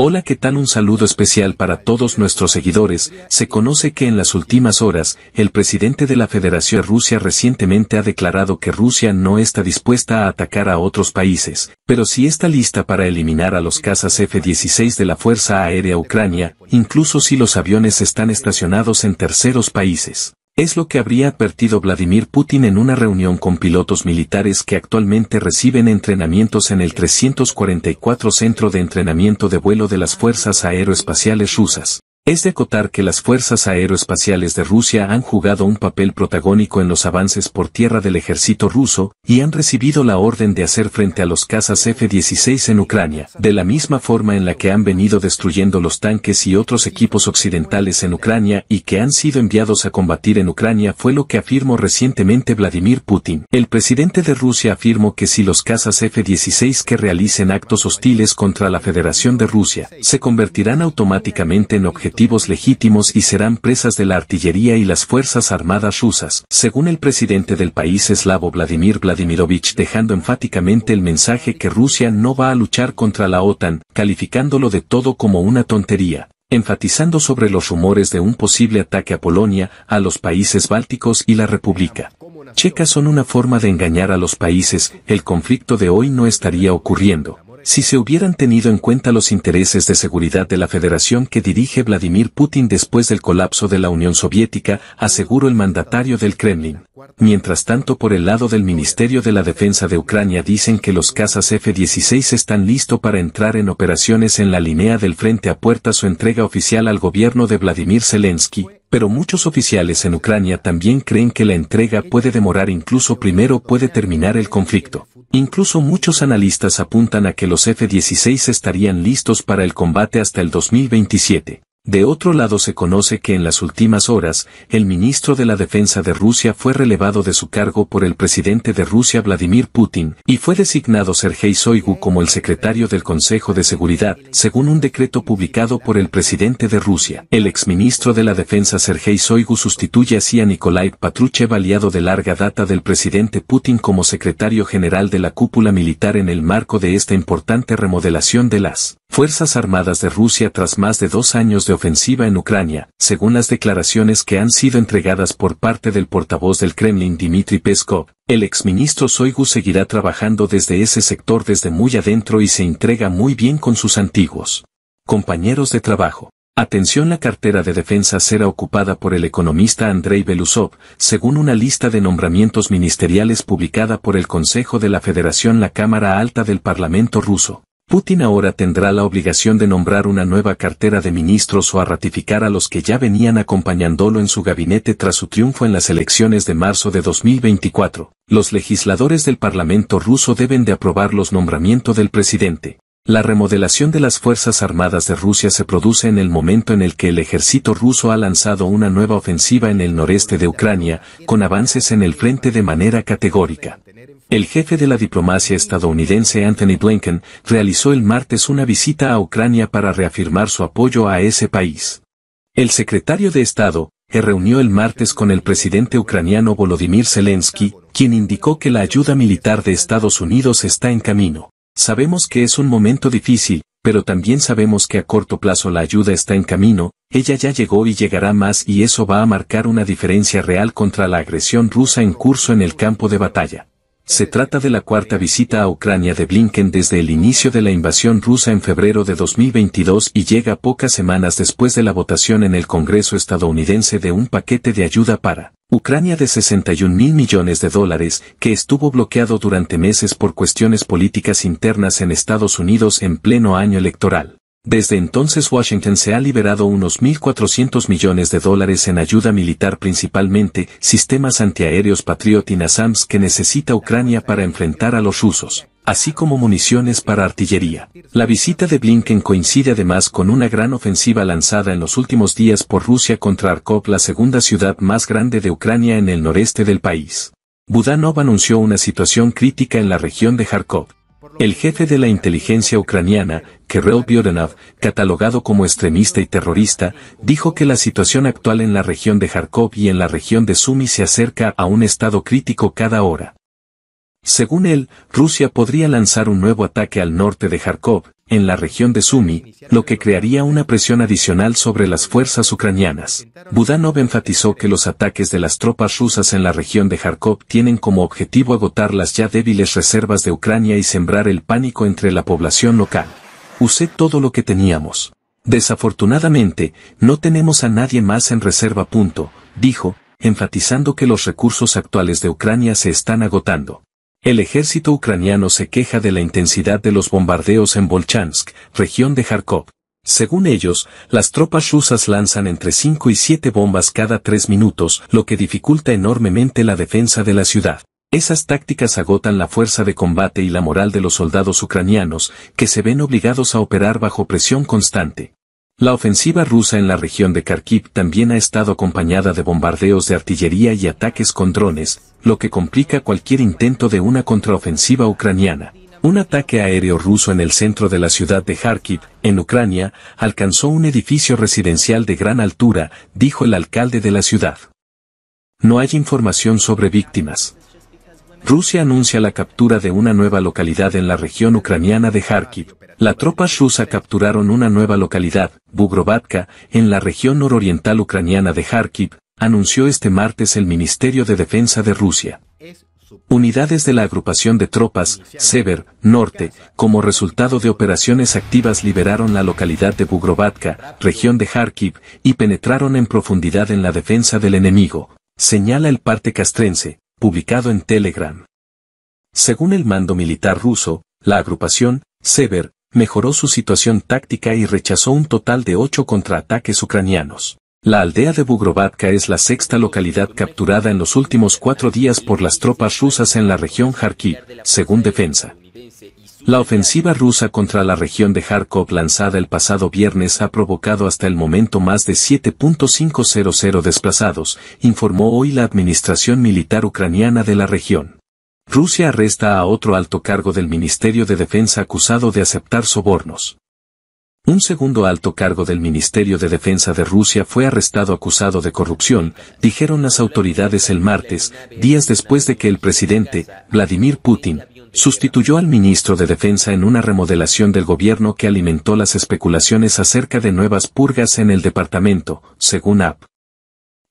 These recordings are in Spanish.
Hola, ¿qué tal? Un saludo especial para todos nuestros seguidores. Se conoce que en las últimas horas, el presidente de la Federación Rusia recientemente ha declarado que Rusia no está dispuesta a atacar a otros países, pero sí está lista para eliminar a los cazas F-16 de la Fuerza Aérea Ucrania, incluso si los aviones están estacionados en terceros países. Es lo que habría advertido Vladimir Putin en una reunión con pilotos militares que actualmente reciben entrenamientos en el 344 Centro de Entrenamiento de Vuelo de las Fuerzas Aeroespaciales Rusas. Es de acotar que las fuerzas aeroespaciales de Rusia han jugado un papel protagónico en los avances por tierra del ejército ruso y han recibido la orden de hacer frente a los cazas F-16 en Ucrania, de la misma forma en la que han venido destruyendo los tanques y otros equipos occidentales en Ucrania y que han sido enviados a combatir en Ucrania fue lo que afirmó recientemente Vladimir Putin. El presidente de Rusia afirmó que si los cazas F-16 que realicen actos hostiles contra la Federación de Rusia se convertirán automáticamente en objetivos legítimos y serán presas de la artillería y las Fuerzas Armadas rusas, según el presidente del país eslavo Vladimir Vladimirovich, dejando enfáticamente el mensaje que Rusia no va a luchar contra la OTAN, calificándolo de todo como una tontería enfatizando sobre los rumores de un posible ataque a Polonia, a los países bálticos y la República Checas son una forma de engañar a los países, el conflicto de hoy no estaría ocurriendo si se hubieran tenido en cuenta los intereses de seguridad de la federación que dirige Vladimir Putin después del colapso de la Unión Soviética, aseguró el mandatario del Kremlin. Mientras tanto por el lado del Ministerio de la Defensa de Ucrania dicen que los cazas F-16 están listos para entrar en operaciones en la línea del frente a puerta su entrega oficial al gobierno de Vladimir Zelensky, pero muchos oficiales en Ucrania también creen que la entrega puede demorar incluso primero puede terminar el conflicto. Incluso muchos analistas apuntan a que los F-16 estarían listos para el combate hasta el 2027. De otro lado se conoce que en las últimas horas, el ministro de la Defensa de Rusia fue relevado de su cargo por el presidente de Rusia Vladimir Putin y fue designado Sergei Shoigu como el secretario del Consejo de Seguridad, según un decreto publicado por el presidente de Rusia. El exministro de la Defensa Sergei Shoigu sustituye así a Nikolai Patruchev, aliado de larga data del presidente Putin como secretario general de la cúpula militar en el marco de esta importante remodelación de las Fuerzas Armadas de Rusia tras más de dos años de ofensiva en Ucrania, según las declaraciones que han sido entregadas por parte del portavoz del Kremlin Dmitry Peskov, el exministro Soigu seguirá trabajando desde ese sector desde muy adentro y se entrega muy bien con sus antiguos compañeros de trabajo. Atención la cartera de defensa será ocupada por el economista Andrei Belusov, según una lista de nombramientos ministeriales publicada por el Consejo de la Federación la Cámara Alta del Parlamento ruso. Putin ahora tendrá la obligación de nombrar una nueva cartera de ministros o a ratificar a los que ya venían acompañándolo en su gabinete tras su triunfo en las elecciones de marzo de 2024. Los legisladores del Parlamento ruso deben de aprobar los nombramientos del presidente. La remodelación de las Fuerzas Armadas de Rusia se produce en el momento en el que el ejército ruso ha lanzado una nueva ofensiva en el noreste de Ucrania, con avances en el frente de manera categórica. El jefe de la diplomacia estadounidense Anthony Blinken realizó el martes una visita a Ucrania para reafirmar su apoyo a ese país. El secretario de Estado se reunió el martes con el presidente ucraniano Volodymyr Zelensky, quien indicó que la ayuda militar de Estados Unidos está en camino. Sabemos que es un momento difícil, pero también sabemos que a corto plazo la ayuda está en camino, ella ya llegó y llegará más y eso va a marcar una diferencia real contra la agresión rusa en curso en el campo de batalla. Se trata de la cuarta visita a Ucrania de Blinken desde el inicio de la invasión rusa en febrero de 2022 y llega pocas semanas después de la votación en el Congreso estadounidense de un paquete de ayuda para Ucrania de 61 mil millones de dólares, que estuvo bloqueado durante meses por cuestiones políticas internas en Estados Unidos en pleno año electoral. Desde entonces Washington se ha liberado unos 1.400 millones de dólares en ayuda militar principalmente sistemas antiaéreos Patriot y NASAMS que necesita Ucrania para enfrentar a los rusos, así como municiones para artillería. La visita de Blinken coincide además con una gran ofensiva lanzada en los últimos días por Rusia contra Kharkov la segunda ciudad más grande de Ucrania en el noreste del país. Budanov anunció una situación crítica en la región de Kharkov, el jefe de la inteligencia ucraniana, Kirill Biorenov, catalogado como extremista y terrorista, dijo que la situación actual en la región de Kharkov y en la región de Sumy se acerca a un estado crítico cada hora. Según él, Rusia podría lanzar un nuevo ataque al norte de Kharkov, en la región de Sumi, lo que crearía una presión adicional sobre las fuerzas ucranianas. Budanov enfatizó que los ataques de las tropas rusas en la región de Kharkov tienen como objetivo agotar las ya débiles reservas de Ucrania y sembrar el pánico entre la población local. Usé todo lo que teníamos. Desafortunadamente, no tenemos a nadie más en reserva punto, dijo, enfatizando que los recursos actuales de Ucrania se están agotando. El ejército ucraniano se queja de la intensidad de los bombardeos en Bolchansk, región de Kharkov. Según ellos, las tropas rusas lanzan entre 5 y 7 bombas cada 3 minutos, lo que dificulta enormemente la defensa de la ciudad. Esas tácticas agotan la fuerza de combate y la moral de los soldados ucranianos, que se ven obligados a operar bajo presión constante. La ofensiva rusa en la región de Kharkiv también ha estado acompañada de bombardeos de artillería y ataques con drones, lo que complica cualquier intento de una contraofensiva ucraniana. Un ataque aéreo ruso en el centro de la ciudad de Kharkiv, en Ucrania, alcanzó un edificio residencial de gran altura, dijo el alcalde de la ciudad. No hay información sobre víctimas. Rusia anuncia la captura de una nueva localidad en la región ucraniana de Kharkiv. La tropa rusa capturaron una nueva localidad, Bugrovatka, en la región nororiental ucraniana de Kharkiv, anunció este martes el Ministerio de Defensa de Rusia. Unidades de la agrupación de tropas, Sever, Norte, como resultado de operaciones activas liberaron la localidad de Bugrovatka, región de Kharkiv, y penetraron en profundidad en la defensa del enemigo, señala el parte castrense, publicado en Telegram. Según el mando militar ruso, la agrupación, Sever, mejoró su situación táctica y rechazó un total de ocho contraataques ucranianos. La aldea de Bugrovatka es la sexta localidad capturada en los últimos cuatro días por las tropas rusas en la región Kharkiv, según defensa. La ofensiva rusa contra la región de Kharkov lanzada el pasado viernes ha provocado hasta el momento más de 7.500 desplazados, informó hoy la administración militar ucraniana de la región. Rusia arresta a otro alto cargo del Ministerio de Defensa acusado de aceptar sobornos. Un segundo alto cargo del Ministerio de Defensa de Rusia fue arrestado acusado de corrupción, dijeron las autoridades el martes, días después de que el presidente, Vladimir Putin, sustituyó al ministro de Defensa en una remodelación del gobierno que alimentó las especulaciones acerca de nuevas purgas en el departamento, según AP.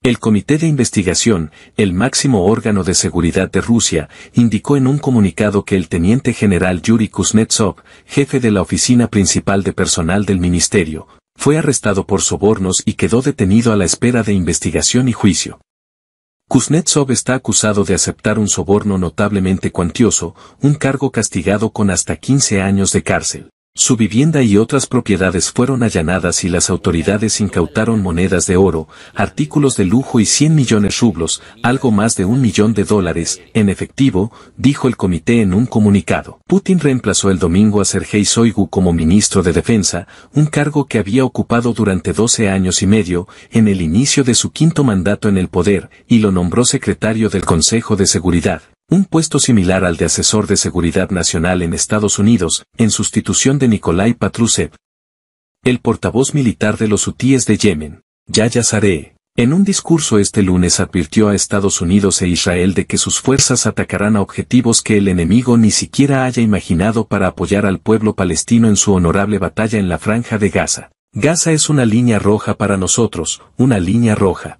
El Comité de Investigación, el máximo órgano de seguridad de Rusia, indicó en un comunicado que el teniente general Yuri Kuznetsov, jefe de la oficina principal de personal del ministerio, fue arrestado por sobornos y quedó detenido a la espera de investigación y juicio. Kuznetsov está acusado de aceptar un soborno notablemente cuantioso, un cargo castigado con hasta 15 años de cárcel. Su vivienda y otras propiedades fueron allanadas y las autoridades incautaron monedas de oro, artículos de lujo y 100 millones rublos, algo más de un millón de dólares, en efectivo, dijo el comité en un comunicado. Putin reemplazó el domingo a Sergei Soigu como ministro de Defensa, un cargo que había ocupado durante 12 años y medio, en el inicio de su quinto mandato en el poder, y lo nombró secretario del Consejo de Seguridad un puesto similar al de asesor de seguridad nacional en Estados Unidos, en sustitución de Nikolai Patrushev. El portavoz militar de los hutíes de Yemen, Yaya Saree, en un discurso este lunes advirtió a Estados Unidos e Israel de que sus fuerzas atacarán a objetivos que el enemigo ni siquiera haya imaginado para apoyar al pueblo palestino en su honorable batalla en la franja de Gaza. Gaza es una línea roja para nosotros, una línea roja.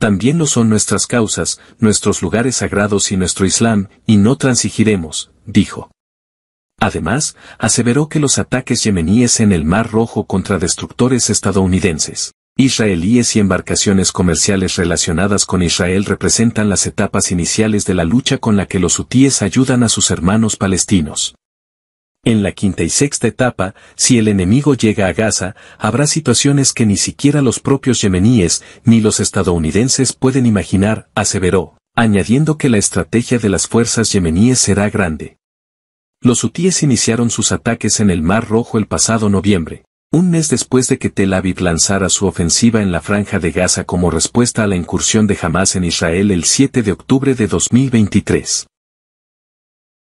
También lo son nuestras causas, nuestros lugares sagrados y nuestro Islam, y no transigiremos, dijo. Además, aseveró que los ataques yemeníes en el Mar Rojo contra destructores estadounidenses, israelíes y embarcaciones comerciales relacionadas con Israel representan las etapas iniciales de la lucha con la que los hutíes ayudan a sus hermanos palestinos. En la quinta y sexta etapa, si el enemigo llega a Gaza, habrá situaciones que ni siquiera los propios yemeníes ni los estadounidenses pueden imaginar, aseveró, añadiendo que la estrategia de las fuerzas yemeníes será grande. Los hutíes iniciaron sus ataques en el Mar Rojo el pasado noviembre, un mes después de que Tel Aviv lanzara su ofensiva en la franja de Gaza como respuesta a la incursión de Hamas en Israel el 7 de octubre de 2023.